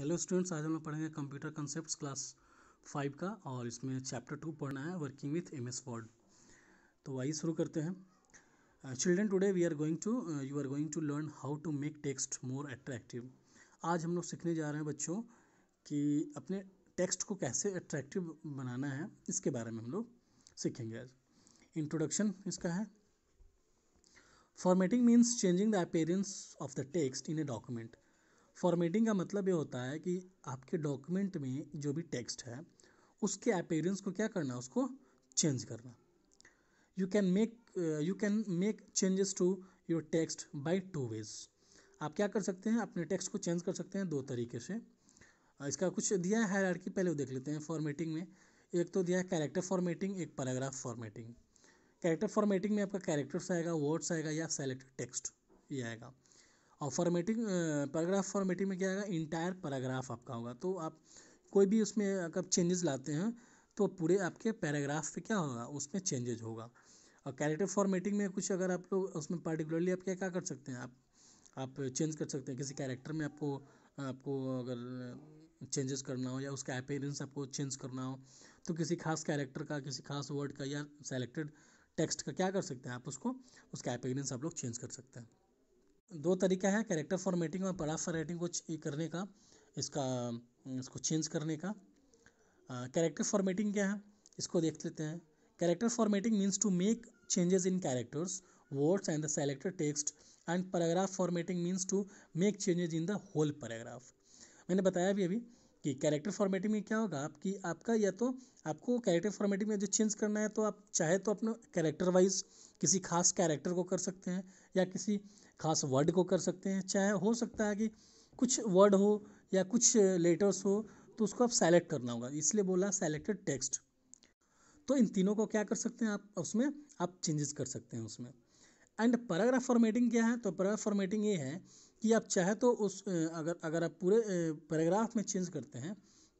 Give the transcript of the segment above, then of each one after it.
Hello students आज हम लोग पढ़ेंगे कंप्यूटर कॉन्सेप्ट्स क्लास फाइव का और इसमें चैप्टर टू पढ़ना है working with M S Word तो वही शुरू करते हैं children today we are going to you are going to learn how to make text more attractive आज हम लोग सीखने जा रहे हैं बच्चों कि अपने टेक्स्ट को कैसे अट्रैक्टिव बनाना है इसके बारे में हम लोग सीखेंगे आज इंट्रोडक्शन इसका है formatting means changing the appearance of the text in a document formatting का मतलब ये होता है कि आपके डॉक्यूमेंट में जो भी टेक्स्ट है उसके अपेयरेंस को क्या करना उसको चेंज करना you can make you can make changes to your text by two ways आप क्या कर सकते हैं अपने टेक्स्ट को चेंज कर सकते हैं दो तरीके से इसका कुछ दिया है हायरार्की पहले वो देख लेते हैं फॉर्मेटिंग में एक तो दिया है कैरेक्टर फॉर्मेटिंग एक पैराग्राफ फॉर्मेटिंग कैरेक्टर फॉर्मेटिंग में आपका कैरेक्टर्स आएगा वर्ड्स आएगा या सेलेक्ट टेक्स्ट ये आएगा और फॉर्मेटिंग पैराग्राफ फॉर्मेटिंग में क्या आएगा इंटायर पैराग्राफ आपका होगा तो आप कोई भी उसमें अगर चेंजेस लाते हैं तो पूरे आपके पैराग्राफ पे क्या होगा उसमें चेंजेज होगा और कैरेक्टर फॉर्मेटिंग में कुछ अगर आप लोग उसमें पार्टिकुलरली आप क्या क्या कर सकते हैं आप आप चेंज कर सकते हैं किसी कैरेक्टर में आपको आपको अगर चेंजेस करना हो या उसका अपेयरेंस आपको चेंज करना हो तो किसी खास कैरेक्टर का किसी खास वर्ड का या सेलेक्टेड टेक्स्ट का क्या कर सकते हैं आप उसको उसका अपेयरेंस आप लोग चेंज कर सकते हैं दो तरीका है कैरेक्टर फॉर्मेटिंग और पड़ा राइटिंग को करने का इसका इसको चेंज करने का कैरेक्टर फॉर्मेटिंग क्या है इसको देख लेते हैं character formatting means to make changes in characters words and the selected text and paragraph formatting means to make changes in the whole paragraph मैंने बताया भी अभी कि कैरेक्टर फॉर्मेटिंग में क्या होगा आपकी आपका या तो आपको कैरेक्टर फॉर्मेटिंग में जो चेंज करना है तो आप चाहे तो अपने कैरेक्टर वाइज किसी खास कैरेक्टर को कर सकते हैं या किसी ख़ास वर्ड को कर सकते हैं चाहे हो सकता है कि कुछ वर्ड हो या कुछ लेटर्स हो तो उसको आप सेलेक्ट करना होगा इसलिए बोला सेलेक्टेड टेक्स्ट तो इन तीनों को क्या कर सकते हैं आप उसमें आप चेंजेस कर सकते हैं उसमें एंड पैराग्राफ फॉर्मेटिंग क्या है तो पैराग्राफ फॉर्मेटिंग ये है कि आप चाहे तो उस अगर अगर आप पूरे पैराग्राफ में चेंज करते हैं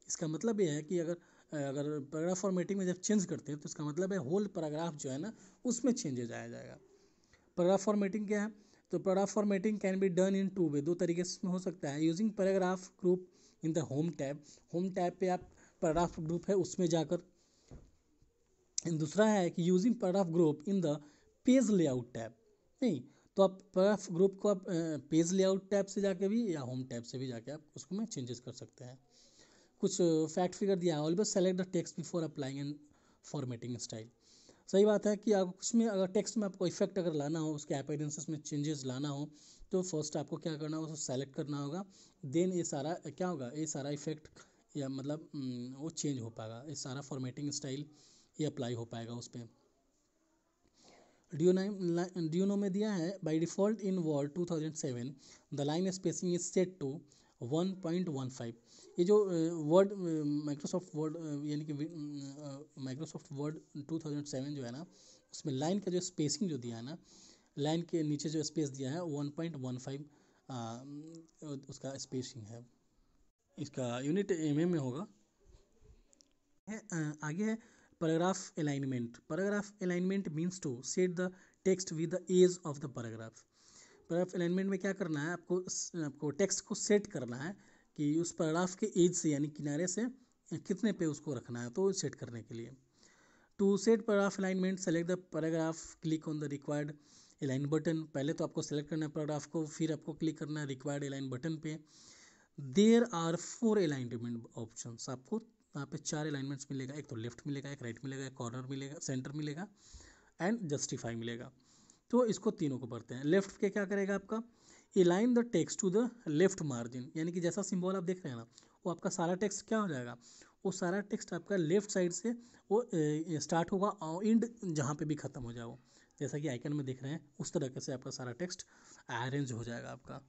इसका मतलब ये है कि अगर अगर पैराग्राफ फॉर्मेटिंग में जब चेंज करते हैं तो इसका मतलब है होल पैराग्राफ जो है ना उसमें चेंजेज आया जाएगा पैराग्राफ फॉर्मेटिंग क्या है तो paragraph formatting can be done in two way दो तरीके से हो सकता है using paragraph group in the home tab home tab पे आप पैराग्राफ ग्रुप है उसमें जाकर दूसरा है कि using paragraph group in the page layout tab नहीं तो आप पैराग्राफ ग्रुप को आप पेज लेआउट टैब से जाकर भी या होम टैब से भी जाके आप उसको में चेंजेस कर सकते हैं कुछ फैक्ट फिगर दिया है always select the text before applying and formatting style सही बात है कि आपको कुछ में अगर टेक्स्ट में आपको इफेक्ट अगर लाना हो उसके अपीयरेंसेस में चेंजेस लाना हो तो फर्स्ट आपको क्या करना होगा उसको सेलेक्ट करना होगा देन ये सारा क्या होगा ये सारा इफेक्ट या मतलब हम्म, वो चेंज हो पाएगा ये सारा फॉर्मेटिंग स्टाइल ये अप्लाई हो पाएगा उस पर ड्यूनाइन ड्यूनो में दिया है by default in thousand seven the line spacing is set to five ये जो वर्ड माइक्रोसॉफ्ट वर्ड यानी कि माइक्रोसॉफ्ट वर्ड 2007 जो है ना उसमें लाइन का जो स्पेसिंग जो दिया है ना लाइन के नीचे जो स्पेस दिया है 1.15 उसका स्पेसिंग है इसका यूनिट एम में होगा आगे है paragraph alignment paragraph alignment means to set the text with the edge of the paragraph paragraph alignment में क्या करना है आपको आपको टेक्स्ट को सेट करना है कि उस पैराग्राफ के एज से यानी किनारे से कितने पे उसको रखना है तो सेट करने के लिए to set paragraph alignment select the paragraph click on the required align button पहले तो आपको सेलेक्ट करना है पैराग्राफ को फिर आपको क्लिक करना है रिक्वायर्ड अलाइन बटन पे there are four alignment option आपको यहाँ पे चार अलाइनमेंट्स मिलेगा एक तो लेफ्ट मिलेगा एक राइट मिलेगा एक कॉर्नर मिलेगा सेंटर मिलेगा एंड जस्टिफाई मिलेगा तो इसको तीनों को पढ़ते हैं लेफ्ट के क्या करेगा आपका align the text to the left margin यानी कि जैसा सिंबल आप देख रहे हैं ना वो आपका सारा टेक्स्ट क्या हो जाएगा वो सारा टेक्स्ट आपका लेफ्ट साइड से वो स्टार्ट होगा और एंड जहाँ पे भी ख़त्म हो जाएगा जैसा कि आइकन में देख रहे हैं उस तरीके से आपका सारा टेक्स्ट अरेंज हो जाएगा आपका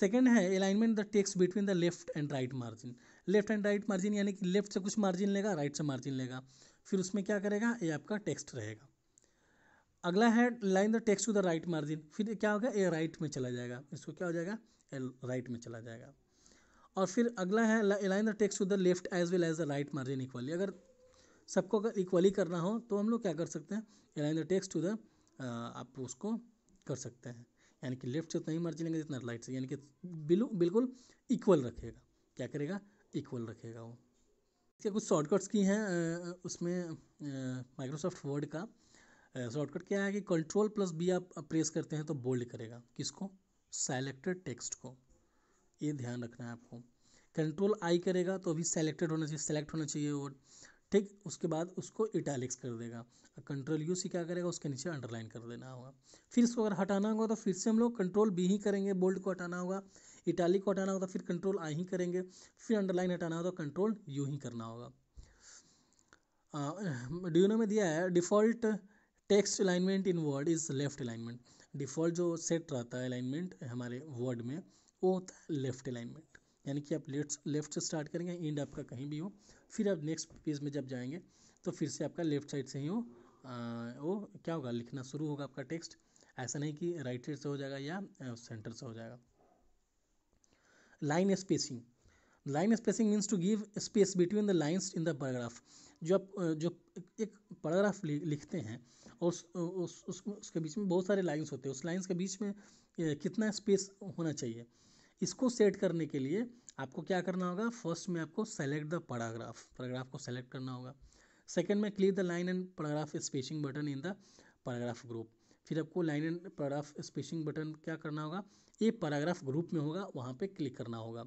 सेकेंड है alignment the text between the left and right margin left and right margin यानी कि लेफ्ट से कुछ मार्जिन लेगा राइट से मार्जिन लेगा फिर उसमें क्या करेगा ये आपका टेक्स्ट रहेगा अगला है line the text to the right margin फिर क्या होगा ए राइट में चला जाएगा इसको क्या हो जाएगा ए राइट में चला जाएगा और फिर अगला है line the text to the left as well as the right margin equally अगर सबको अगर इक्वली करना हो तो हम लोग क्या कर सकते हैं line the text to the आप उसको कर सकते हैं यानी कि लेफ्ट से उतना ही मार्जिन लेंगे जितना राइट से यानी कि बिल्कुल इक्वल रखेगा क्या करेगा इक्वल रखेगा वो इसके कुछ शॉर्टकट्स की हैं उसमें माइक्रोसॉफ्ट वर्ड का शॉर्टकट क्या है कि कंट्रोल प्लस बी आप प्रेस करते हैं तो बोल्ड करेगा किसको सेलेक्टेड टेक्स्ट को ये ध्यान रखना है आपको कंट्रोल आई करेगा तो अभी सेलेक्टेड होना चाहिए सेलेक्ट होना चाहिए वर्ड ठीक उसके बाद उसको इटैलिक्स कर देगा कंट्रोल यू से क्या करेगा उसके नीचे अंडरलाइन कर देना होगा फिर इसको अगर हटाना होगा तो फिर से हम लोग कंट्रोल बी ही करेंगे बोल्ड को हटाना होगा इटैलिक को हटाना होगा तो फिर कंट्रोल आई ही करेंगे फिर अंडरलाइन हटाना होगा तो कंट्रोल यू ही करना होगा ड्यूनो में दिया है default text alignment in Word is left alignment default जो सेट रहता है अलाइनमेंट हमारे वर्ड में वो होता है लेफ़्ट अलाइनमेंट यानी कि आप लेफ्ट लेफ्ट से स्टार्ट करेंगे एंड आपका कहीं भी हो फिर आप नेक्स्ट पेज में जब जाएंगे तो फिर से आपका लेफ्ट साइड से ही हो आ, वो क्या होगा लिखना शुरू होगा आपका टेक्स्ट ऐसा नहीं कि राइट साइड से हो जाएगा या सेंटर से हो जाएगा line spacing line spacing means to give space between the lines in the paragraph जो आप जो एक पैराग्राफ लिखते हैं और उस उस उस उसके बीच में बहुत सारे लाइन्स होते हैं उस लाइन्स के बीच में कितना स्पेस होना चाहिए इसको सेट करने के लिए आपको क्या करना होगा फर्स्ट में आपको सेलेक्ट द पैराग्राफ पैराग्राफ को सेलेक्ट करना होगा सेकेंड में click the line and paragraph spacing button in the paragraph group फिर आपको line and paragraph spacing button क्या करना होगा ये पैराग्राफ ग्रुप में होगा वहाँ पे क्लिक करना होगा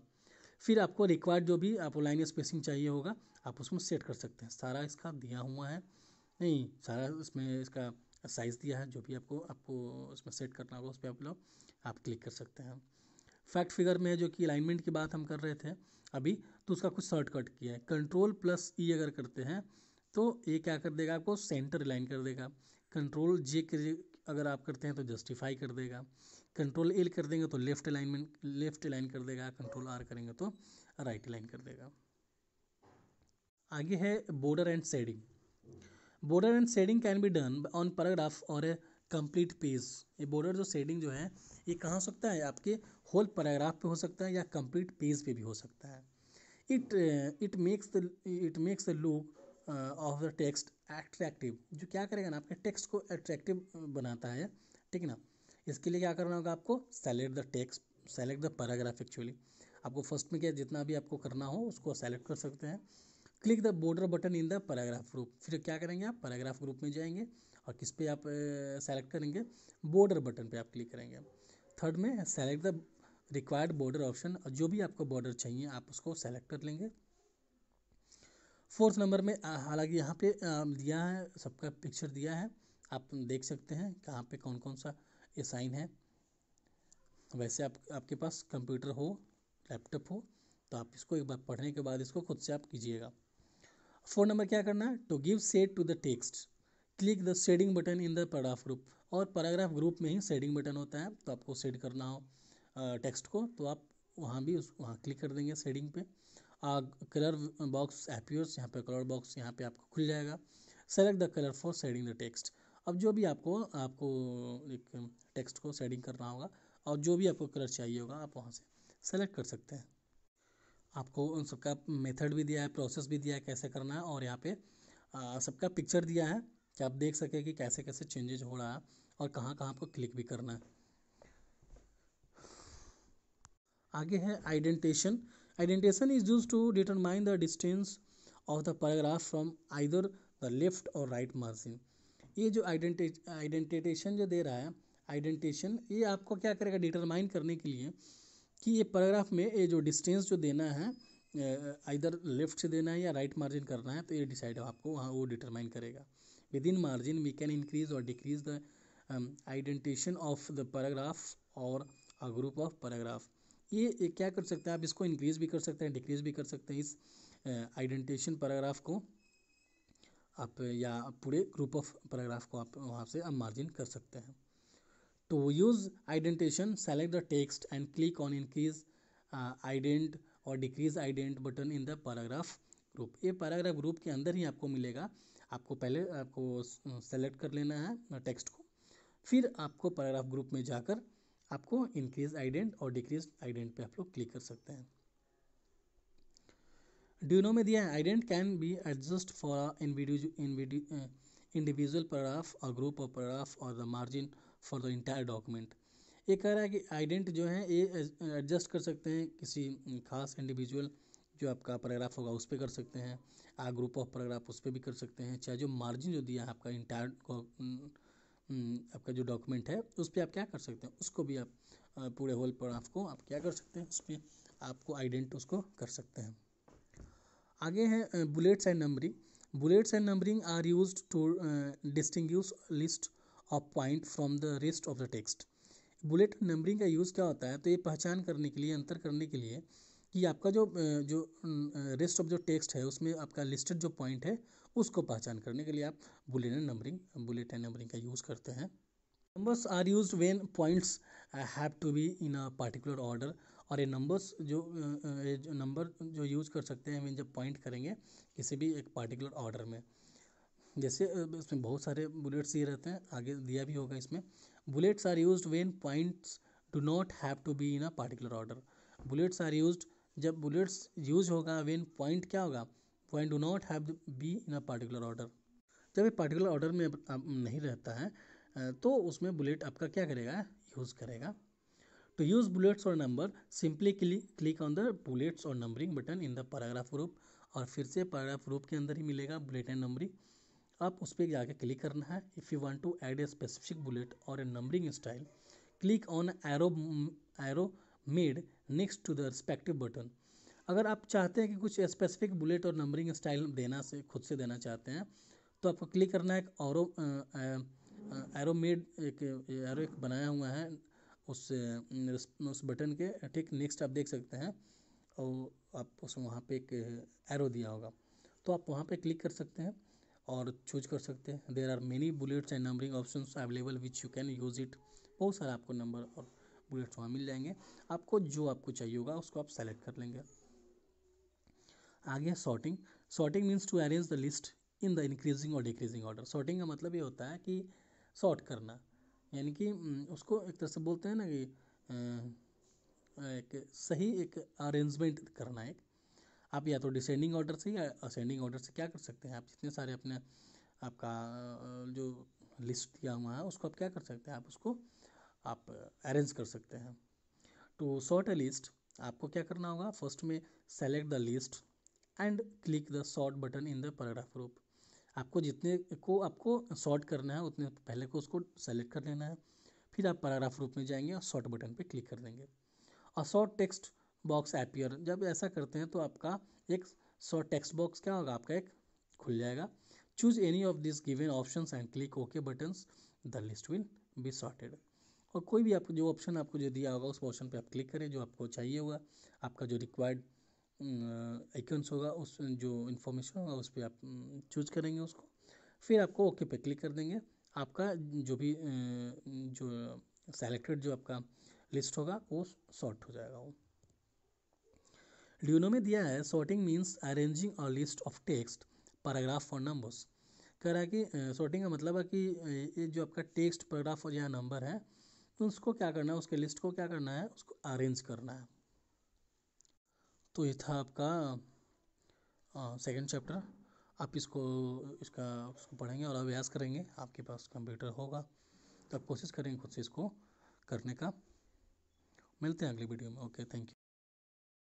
फिर आपको रिक्वायर्ड जो भी आपको लाइन स्पेसिंग चाहिए होगा आप उसमें सेट कर सकते हैं सारा इसका दिया हुआ है नहीं सारा उसमें इसका साइज़ दिया है जो भी आपको आपको उसमें सेट करना होगा उस पर आप लोग आप क्लिक कर सकते हैं फैक्ट फिगर में जो कि अलाइनमेंट की बात हम कर रहे थे अभी तो उसका कुछ शॉर्टकट किया है कंट्रोल प्लस ई अगर करते हैं तो ये क्या कर देगा आपको सेंटर लाइन कर देगा कंट्रोल जे अगर आप करते हैं तो जस्टिफाई कर देगा कंट्रोल एल कर देंगे तो लेफ्ट अलाइनमेंट लेफ्ट अलाइन कर देगा कंट्रोल आर करेंगे तो राइट अलाइन कर देगा आगे है border and shading border and shading can be done on paragraph और ए कंप्लीट पेज ये बॉर्डर जो सेडिंग जो है ये कहाँ हो सकता है आपके होल पैराग्राफ पे हो सकता है या कंप्लीट पेज पे भी हो सकता है it it makes it makes the look of the text attractive जो क्या करेगा ना आपके टेक्स्ट को एट्रैक्टिव बनाता है ठीक है ना इसके लिए क्या करना होगा आपको select the text select the paragraph actually आपको फर्स्ट में क्या जितना भी आपको करना हो उसको सेलेक्ट कर सकते हैं click the border button in the paragraph group फिर क्या करेंगे आप पैराग्राफ ग्रुप में जाएंगे और किस पे आप सेलेक्ट करेंगे बॉर्डर बटन पे आप क्लिक करेंगे थर्ड में select the required border option और जो भी आपको बॉर्डर चाहिए आप उसको सेलेक्ट कर लेंगे फोर्थ नंबर में हालांकि यहाँ पे दिया है सबका पिक्चर दिया है आप देख सकते हैं कहाँ पे कौन कौन सा ये साइन है वैसे आप आपके पास कंप्यूटर हो लैपटॉप हो तो आप इसको एक बार पढ़ने के बाद इसको खुद से आप कीजिएगा फोर नंबर क्या करना है to give shade to the text click the shading button in the paragraph group और पैराग्राफ ग्रुप में ही सेडिंग बटन होता है तो आपको सेड करना हो टेक्स्ट को तो आप वहाँ भी उस वहाँ क्लिक कर देंगे सेडिंग पे कलर बॉक्स अपीयर्स यहाँ पे कलर बॉक्स यहाँ पे आपको खुल जाएगा select the colour for shading the text अब जो भी आपको आपको एक टेक्स्ट को सेडिंग करना होगा और जो भी आपको कलर चाहिए होगा आप वहाँ से सेलेक्ट कर सकते हैं आपको उन सबका मेथड भी दिया है प्रोसेस भी दिया है कैसे करना है और यहाँ पे सबका पिक्चर दिया है कि आप देख सकें कि कैसे कैसे चेंजेज हो रहा है और कहाँ कहाँ आपको क्लिक भी करना है आगे है आइडेंटेशन Indentation is used to determine the distance of the paragraph from either the left or right margin. ये जो आइडेंटिटेशन जो दे रहा है आइडेंटिटेशन ये आपको क्या करेगा डिटरमाइन करने के लिए कि ये पैराग्राफ में ये जो डिस्टेंस जो देना है इधर लेफ्ट से देना है या राइट right मार्जिन करना है तो ये डिसाइड आपको वहाँ वो डिटरमाइन करेगा within margin we can increase और decrease the indentation of the paragraph और अ ग्रुप ऑफ पैराग्राफ ये क्या कर सकते हैं आप इसको इंक्रीज भी कर सकते हैं डिक्रीज भी कर सकते हैं इस आइडेंटेशन पैराग्राफ को आप या पूरे ग्रुप ऑफ पैराग्राफ को आप वहाँ से आप मार्जिन कर सकते हैं तो use indentation select the text and click on increase indent और decrease indent button in the paragraph group ये पैराग्राफ ग्रुप के अंदर ही आपको मिलेगा आपको पहले आपको सेलेक्ट कर लेना है टेक्स्ट को फिर आपको पैराग्राफ ग्रुप में जाकर आपको इंक्रीज आइडेंट और डिक्रीज आइडेंट पे आप लोग क्लिक कर सकते हैं ड्यूनो में दिया है indent can be adjust for individual paragraph और ग्रुप ऑफ पैराग्राफ और the margin for the entire document ये कह रहा है कि आइडेंट जो है ये एडजस्ट कर सकते हैं किसी खास इंडिविजुअल जो आपका पैराग्राफ होगा उस पर कर सकते हैं आ ग्रुप ऑफ पैराग्राफ उस पर भी कर सकते हैं चाहे जो मार्जिन जो दिया है आपका इंटायर हम्म, आपका जो डॉक्यूमेंट है उस पर आप क्या कर सकते हैं उसको भी आप पूरे होल पर आपको आप क्या कर सकते हैं उस पर आपको आइडेंट उसको कर सकते हैं आगे है bullets and numbering bullets and numbering are use to distinguish list of point from the rest of the text bullet numbering का यूज़ क्या होता है तो ये पहचान करने के लिए अंतर करने के लिए कि आपका जो जो रेस्ट ऑफ जो टेक्स्ट है उसमें आपका लिस्टेड जो पॉइंट है उसको पहचान करने के लिए आप bulletin numbering bullet and numbering का यूज़ करते हैं numbers are use when points I have to be in a particular order और ये नंबर्स जो नंबर uh, जो यूज़ कर सकते हैं मीन जब पॉइंट करेंगे किसी भी एक पार्टिकुलर ऑर्डर में जैसे uh, इसमें बहुत सारे बुलेट्स ये रहते हैं आगे दिया भी होगा इसमें bullets are use when points do not have to be in a particular order bullets are use जब बुलेट्स यूज होगा वेन पॉइंट क्या होगा when do not have be in a particular order जब ये पार्टिकुलर ऑर्डर में नहीं रहता है तो उसमें बुलेट आपका क्या करेगा यूज़ करेगा टू यूज़ बुलेट्स और number simply click on the bullets और numbering button in the paragraph group और फिर से पैराग्राफ ग्रुप के अंदर ही मिलेगा बुलेट एंड नंबरिंग आप उस पर जाकर क्लिक करना है if you want to add a specific bullet और a numbering style click on arrow arrow made next to the respective button अगर आप चाहते हैं कि कुछ स्पेसिफिक बुलेट और नंबरिंग स्टाइल देना से खुद से देना चाहते हैं तो आपको क्लिक करना है एक और एरो मेड एक एरो एक बनाया हुआ है उस उस बटन के ठीक नेक्स्ट आप देख सकते हैं और आप उस वहाँ पे एक एरो दिया होगा तो आप वहाँ पे क्लिक कर सकते हैं और चूज कर सकते हैं there are many bullets and numbering option available which you can use it बहुत सारा आपको नंबर और बुलेट्स वहाँ मिल जाएंगे आपको जो आपको चाहिए होगा उसको आप सेलेक्ट कर लेंगे आ गया sorting sorting means to arrange the list in the increasing और डिक्रीजिंग ऑर्डर सॉर्टिंग का मतलब ये होता है कि सॉर्ट करना यानी कि हम्म, उसको एक तरह से बोलते हैं ना कि एक सही एक अरेंजमेंट करना एक आप या तो डिसेंडिंग ऑर्डर से या असेंडिंग ऑर्डर से क्या कर सकते हैं आप जितने सारे अपने आपका जो लिस्ट दिया हुआ है उसको आप क्या कर सकते हैं आप उसको आप अरेंज कर सकते हैं टू सॉर्ट ए लिस्ट आपको क्या करना होगा फर्स्ट में select the list and click the sort button in the paragraph group आपको जितने को आपको सॉर्ट करना है उतने पहले को उसको सेलेक्ट कर लेना है फिर आप पैराग्राफ ग्रुप में जाएंगे और सॉर्ट बटन पर क्लिक कर देंगे और सॉर्ट टेक्स्ट बॉक्स एपियर जब ऐसा करते हैं तो आपका एक सॉर्ट टेक्स्ट बॉक्स क्या होगा आपका एक खुल जाएगा choose any of this given option and click okay buttons the list will be sorted और कोई भी आपको जो ऑप्शन आपको जो दिया होगा उस ऑप्शन पे आप क्लिक करें जो आपको चाहिए होगा आपका जो रिक्वायर्ड आइकन्स होगा उस जो इन्फॉर्मेशन होगा उस पर आप चूज करेंगे उसको फिर आपको ओके पे क्लिक कर देंगे आपका जो भी जो सेलेक्टेड जो आपका लिस्ट होगा वो सॉर्ट हो जाएगा वो ड्यूनो में दिया है सॉर्टिंग मीन्स अरेंजिंग और लिस्ट ऑफ टेक्स्ट पैराग्राफ और नंबर्स कह रहा है कि सॉर्टिंग का मतलब है कि ये जो आपका टेक्स्ट पैराग्राफ या नंबर है तो उसको क्या करना है उसके लिस्ट को क्या करना है उसको अरेंज करना है तो ये था आपका सेकंड चैप्टर आप इसको इसका उसको पढ़ेंगे और अभ्यास करेंगे आपके पास कंप्यूटर होगा तो आप कोशिश करेंगे खुद से इसको करने का मिलते हैं अगली वीडियो में ओके थैंक यू